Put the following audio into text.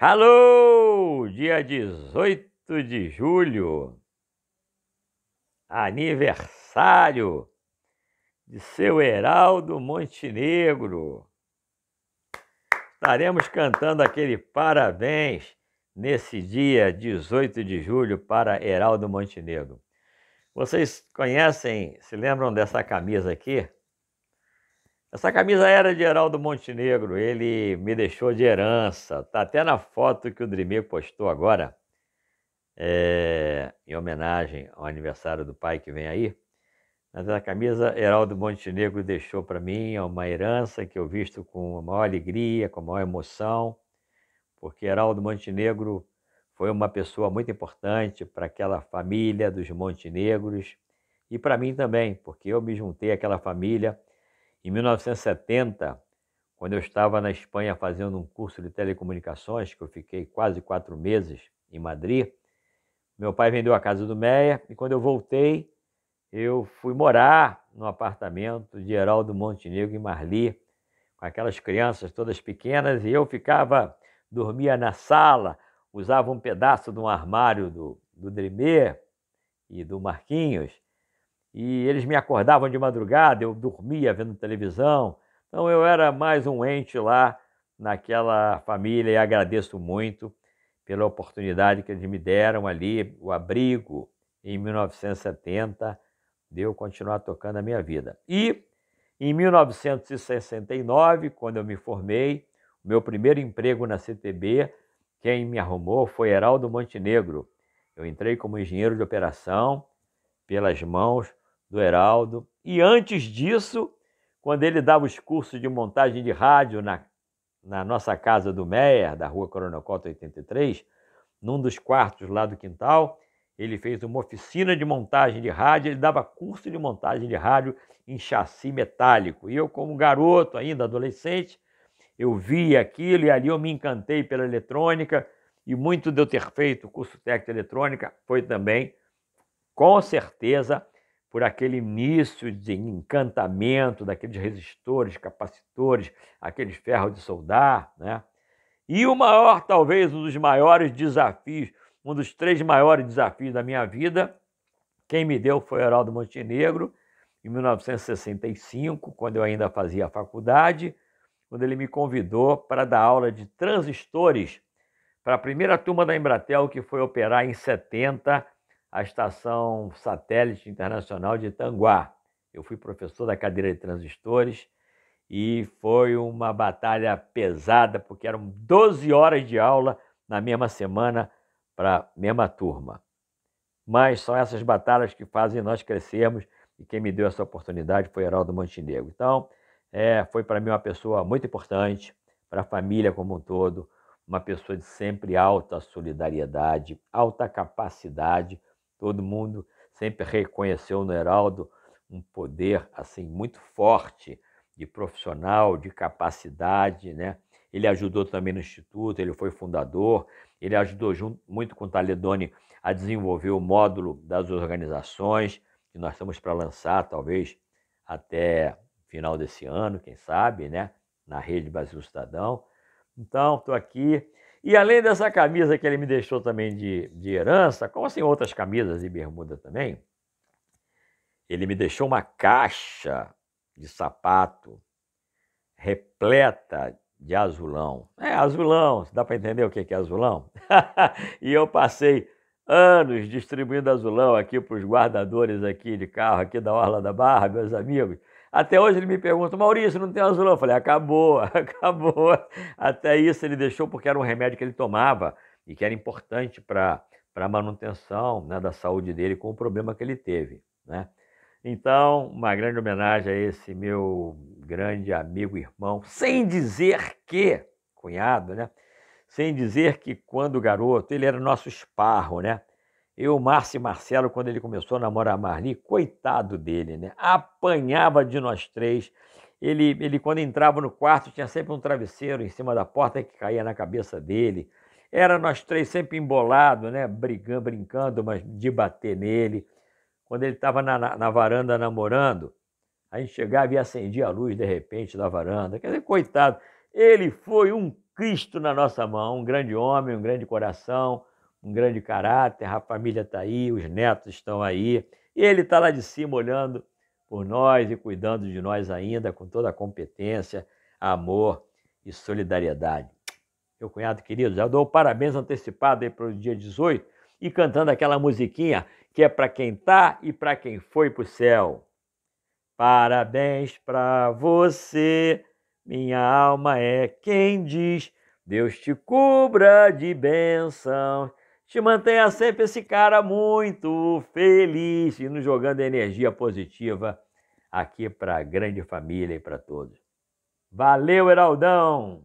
Alô, dia 18 de julho, aniversário de seu Heraldo Montenegro. Estaremos cantando aquele parabéns nesse dia 18 de julho para Heraldo Montenegro. Vocês conhecem, se lembram dessa camisa aqui? Essa camisa era de Heraldo Montenegro, ele me deixou de herança. Tá até na foto que o Drimê postou agora, é, em homenagem ao aniversário do pai que vem aí. Mas a camisa Heraldo Montenegro deixou para mim é uma herança que eu visto com a maior alegria, com a maior emoção, porque Heraldo Montenegro foi uma pessoa muito importante para aquela família dos Montenegros e para mim também, porque eu me juntei àquela família em 1970, quando eu estava na Espanha fazendo um curso de telecomunicações, que eu fiquei quase quatro meses em Madrid, meu pai vendeu a casa do Meia e quando eu voltei, eu fui morar no apartamento de Heraldo Montenegro e Marli, com aquelas crianças todas pequenas, e eu ficava, dormia na sala, usava um pedaço de um armário do, do Dremer e do Marquinhos, e eles me acordavam de madrugada, eu dormia vendo televisão. Então eu era mais um ente lá naquela família e agradeço muito pela oportunidade que eles me deram ali, o abrigo em 1970, de eu continuar tocando a minha vida. E em 1969, quando eu me formei, o meu primeiro emprego na CTB, quem me arrumou foi Heraldo Montenegro. Eu entrei como engenheiro de operação pelas mãos do Heraldo. E antes disso, quando ele dava os cursos de montagem de rádio na, na nossa casa do Meyer, da rua Coronel 83, num dos quartos lá do quintal, ele fez uma oficina de montagem de rádio, ele dava curso de montagem de rádio em chassi metálico. E eu, como garoto ainda, adolescente, eu via aquilo e ali eu me encantei pela eletrônica e muito de eu ter feito o curso técnico de eletrônica foi também, com certeza, por aquele início de encantamento daqueles resistores, capacitores, aqueles ferros de soldar, né? E o maior, talvez um dos maiores desafios, um dos três maiores desafios da minha vida, quem me deu foi Heraldo Montenegro, em 1965, quando eu ainda fazia a faculdade, quando ele me convidou para dar aula de transistores para a primeira turma da Embratel que foi operar em 70 a Estação Satélite Internacional de Tanguá. Eu fui professor da cadeira de transistores e foi uma batalha pesada, porque eram 12 horas de aula na mesma semana para a mesma turma. Mas são essas batalhas que fazem nós crescermos e quem me deu essa oportunidade foi Heraldo Montenegro. Então, é, foi para mim uma pessoa muito importante, para a família como um todo, uma pessoa de sempre alta solidariedade, alta capacidade, Todo mundo sempre reconheceu no Heraldo um poder assim muito forte de profissional, de capacidade, né? Ele ajudou também no instituto, ele foi fundador, ele ajudou junto, muito com o Taledoni a desenvolver o módulo das organizações que nós estamos para lançar, talvez até final desse ano, quem sabe, né? Na rede Brasil Cidadão. Então, estou aqui e além dessa camisa que ele me deixou também de, de herança, como assim outras camisas e bermuda também, ele me deixou uma caixa de sapato repleta de azulão. É, azulão, dá para entender o que é azulão? e eu passei anos distribuindo azulão aqui para os guardadores aqui de carro, aqui da Orla da Barra, meus amigos. Até hoje ele me pergunta, Maurício, não tem azulão? Eu falei, acabou, acabou. Até isso ele deixou porque era um remédio que ele tomava e que era importante para a manutenção né, da saúde dele com o problema que ele teve. Né? Então, uma grande homenagem a esse meu grande amigo irmão, sem dizer que, cunhado, né? Sem dizer que quando garoto, ele era nosso esparro, né? Eu, o Márcio Marcelo, quando ele começou a namorar a Marli, coitado dele, né? Apanhava de nós três. Ele, ele, quando entrava no quarto, tinha sempre um travesseiro em cima da porta que caía na cabeça dele. Era nós três sempre embolados, né? Brigando, brincando, mas de bater nele. Quando ele estava na, na, na varanda namorando, a gente chegava e acendia a luz de repente da varanda. Quer dizer, coitado, ele foi um Cristo na nossa mão, um grande homem, um grande coração um grande caráter, a família está aí, os netos estão aí, e ele está lá de cima olhando por nós e cuidando de nós ainda, com toda a competência, amor e solidariedade. Meu cunhado querido, já dou parabéns antecipado aí para o dia 18 e cantando aquela musiquinha que é para quem tá e para quem foi para o céu. Parabéns para você, minha alma é quem diz. Deus te cubra de bênção te mantenha sempre esse cara muito feliz e nos jogando energia positiva aqui para a grande família e para todos. Valeu, Heraldão!